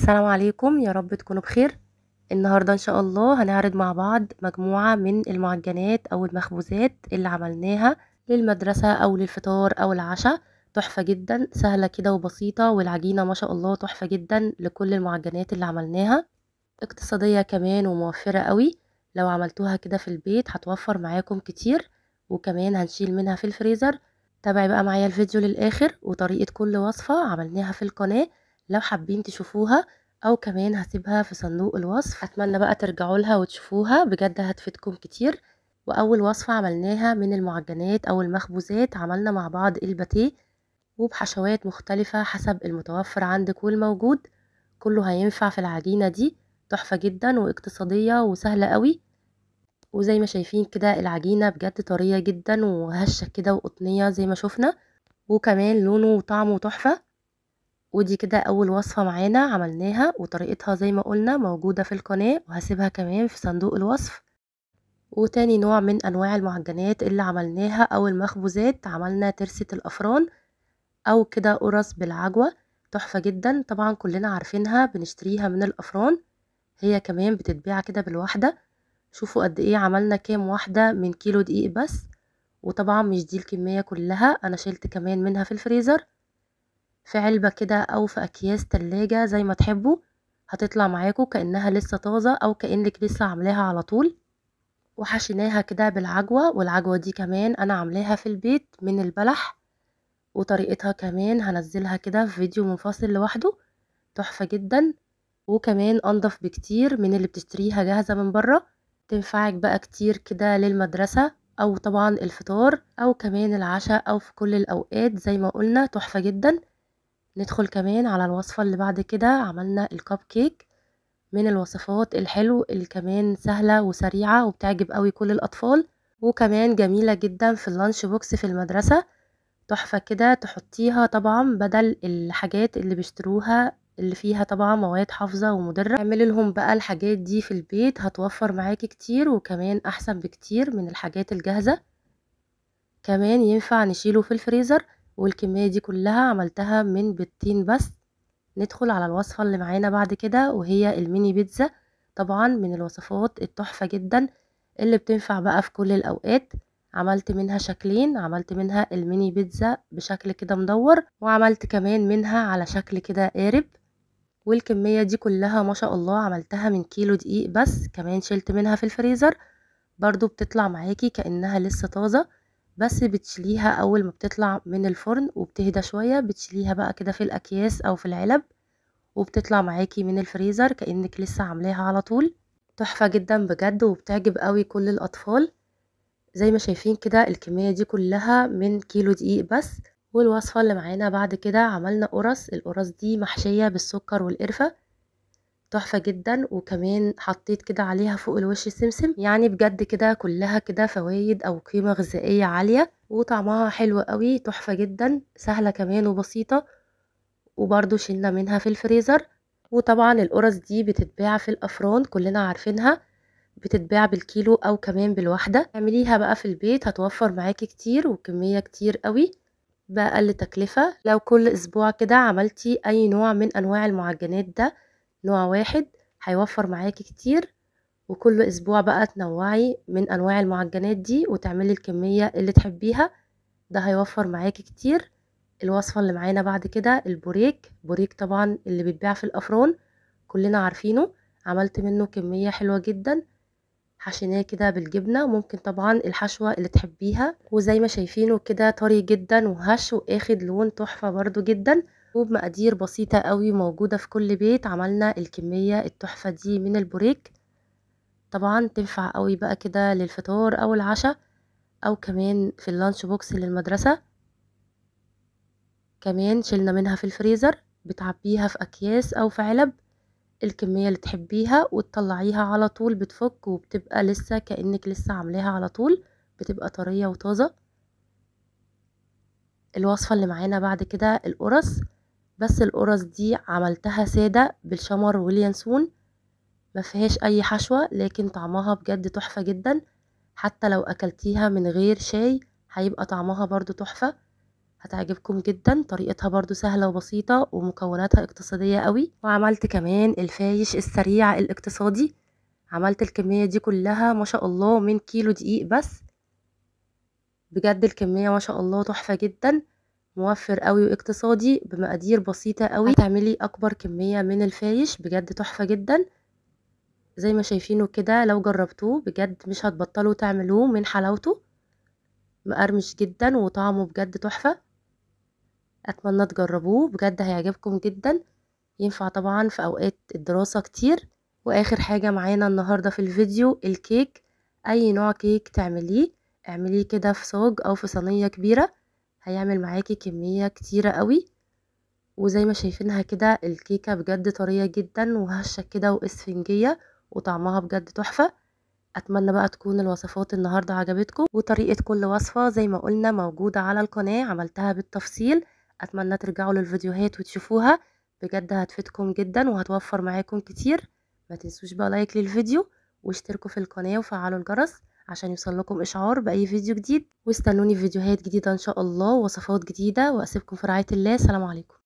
السلام عليكم يا رب تكونوا بخير النهاردة ان شاء الله هنعرض مع بعض مجموعة من المعجنات او المخبوزات اللي عملناها للمدرسة او للفطار او العشاء تحفة جدا سهلة كده وبسيطة والعجينة ما شاء الله تحفة جدا لكل المعجنات اللي عملناها اقتصادية كمان وموفرة قوي لو عملتوها كده في البيت هتوفر معاكم كتير وكمان هنشيل منها في الفريزر تابعي بقى معايا الفيديو للآخر وطريقة كل وصفة عملناها في القناة لو حابين تشوفوها او كمان هسيبها في صندوق الوصف اتمنى بقى ترجعوا لها وتشوفوها بجد هتفيدكم كتير واول وصفه عملناها من المعجنات او المخبوزات عملنا مع بعض الباتيه وبحشوات مختلفه حسب المتوفر عندك والموجود كله هينفع في العجينه دي تحفه جدا واقتصاديه وسهله قوي وزي ما شايفين كده العجينه بجد طريه جدا وهشه كده وقطنيه زي ما شفنا وكمان لونه وطعمه تحفه ودي كده اول وصفة معانا عملناها وطريقتها زي ما قلنا موجودة في القناة وهسيبها كمان في صندوق الوصف وتاني نوع من انواع المعجنات اللي عملناها او المخبوزات عملنا ترسة الافران او كده قرص بالعجوة تحفة جدا طبعا كلنا عارفينها بنشتريها من الافران هي كمان بتتباع كده بالواحدة شوفوا قد ايه عملنا كام واحدة من كيلو دقيق بس وطبعا مش دي الكمية كلها انا شلت كمان منها في الفريزر في علبة كده أو في أكياس تلاجة زي ما تحبوا هتطلع معاكم كأنها لسه طازة أو كأنك لسه عاملاها على طول وحشيناها كده بالعجوة والعجوة دي كمان أنا عاملاها في البيت من البلح وطريقتها كمان هنزلها كده في فيديو منفصل لوحده تحفة جدا وكمان أنضف بكتير من اللي بتشتريها جاهزة من بره تنفعك بقى كتير كده للمدرسة أو طبعا الفطار أو كمان العشاء أو في كل الأوقات زي ما قلنا تحفة جدا ندخل كمان على الوصفة اللي بعد كده عملنا الكب كيك من الوصفات الحلو اللي كمان سهلة وسريعة وبتعجب قوي كل الأطفال وكمان جميلة جدا في اللانش بوكس في المدرسة تحفة كده تحطيها طبعا بدل الحاجات اللي بيشتروها اللي فيها طبعا مواد حافظة ومدرة اعملي لهم بقى الحاجات دي في البيت هتوفر معاكي كتير وكمان أحسن بكتير من الحاجات الجاهزة كمان ينفع نشيله في الفريزر والكمية دي كلها عملتها من بيضتين بس ندخل على الوصفة اللي معانا بعد كده وهي الميني بيتزا طبعا من الوصفات التحفة جدا اللي بتنفع بقى في كل الأوقات عملت منها شكلين عملت منها الميني بيتزا بشكل كده مدور وعملت كمان منها على شكل كده قارب والكمية دي كلها ما شاء الله عملتها من كيلو دقيق بس كمان شلت منها في الفريزر برضو بتطلع معاكي كأنها لسه طازة بس بتشيليها اول ما بتطلع من الفرن وبتهدى شويه بتشيليها بقى كده في الاكياس او في العلب وبتطلع معاكي من الفريزر كانك لسه عاملاها على طول تحفه جدا بجد وبتعجب قوي كل الاطفال زي ما شايفين كده الكميه دي كلها من كيلو دقيق بس والوصفه اللي معانا بعد كده عملنا قرص القرص دي محشيه بالسكر والقرفه تحفة جدا وكمان حطيت كده عليها فوق الوش سمسم يعني بجد كده كلها كده فوايد او قيمة غذائية عالية وطعمها حلو قوي تحفة جدا سهلة كمان وبسيطة وبرده شلنا منها في الفريزر وطبعا القرص دي بتتباع في الافران كلنا عارفينها بتتباع بالكيلو او كمان بالواحدة اعمليها بقى في البيت هتوفر معاكي كتير وكمية كتير قوي بأقل تكلفة لو كل اسبوع كده عملتي اي نوع من انواع المعجنات ده نوع واحد هيوفر معاكي كتير وكل اسبوع بقى تنوعي من انواع المعجنات دي وتعملي الكميه اللي تحبيها ده هيوفر معاكي كتير الوصفه اللي معانا بعد كده البوريك بوريك طبعا اللي بيتباع في الافران كلنا عارفينه عملت منه كميه حلوه جدا حشيناه كده بالجبنه ممكن طبعا الحشوه اللي تحبيها وزي ما شايفينه كده طري جدا وهش واخد لون تحفه برده جدا وبمقادير بسيطة قوي موجودة في كل بيت عملنا الكمية التحفة دي من البوريك طبعا تنفع قوي بقى كده للفطار او العشاء او كمان في اللانش بوكس للمدرسة كمان شلنا منها في الفريزر بتعبيها في اكياس او في علب الكمية اللي تحبيها وتطلعيها على طول بتفك وبتبقى لسه كأنك لسه عاملاها على طول بتبقى طرية وطازة الوصفة اللي معانا بعد كده القرص بس القرص دي عملتها سادة بالشمر واليانسون ما فيهاش اي حشوة لكن طعمها بجد تحفة جدا حتى لو اكلتيها من غير شاي هيبقى طعمها برضو تحفة هتعجبكم جدا طريقتها برضو سهلة وبسيطة ومكوناتها اقتصادية قوي وعملت كمان الفايش السريع الاقتصادي عملت الكمية دي كلها ما شاء الله من كيلو دقيق بس بجد الكمية ما شاء الله تحفة جدا موفر قوي واقتصادي بمقادير بسيطة قوي هتعملي اكبر كمية من الفايش بجد تحفة جدا زي ما شايفينه كده لو جربتوه بجد مش هتبطلوا تعملوه من حلاوته مقرمش جدا وطعمه بجد تحفة اتمنى تجربوه بجد هيعجبكم جدا ينفع طبعا في اوقات الدراسة كتير واخر حاجة معانا النهاردة في الفيديو الكيك اي نوع كيك تعمليه اعمليه كده في صاج او في صينية كبيرة هيعمل معاكي كمية كتيرة قوي وزي ما شايفينها كده الكيكة بجد طرية جدا وهشة كده واسفنجية وطعمها بجد تحفة اتمنى بقى تكون الوصفات النهاردة عجبتكم وطريقة كل وصفة زي ما قلنا موجودة على القناة عملتها بالتفصيل اتمنى ترجعوا للفيديوهات وتشوفوها بجد هتفيدكم جدا وهتوفر معاكم كتير ما تنسوش بقى لايك للفيديو واشتركوا في القناة وفعلوا الجرس عشان يوصل لكم اشعار باي فيديو جديد واستنوني في فيديوهات جديده ان شاء الله ووصفات جديده واسيبكم في رعايه الله سلام عليكم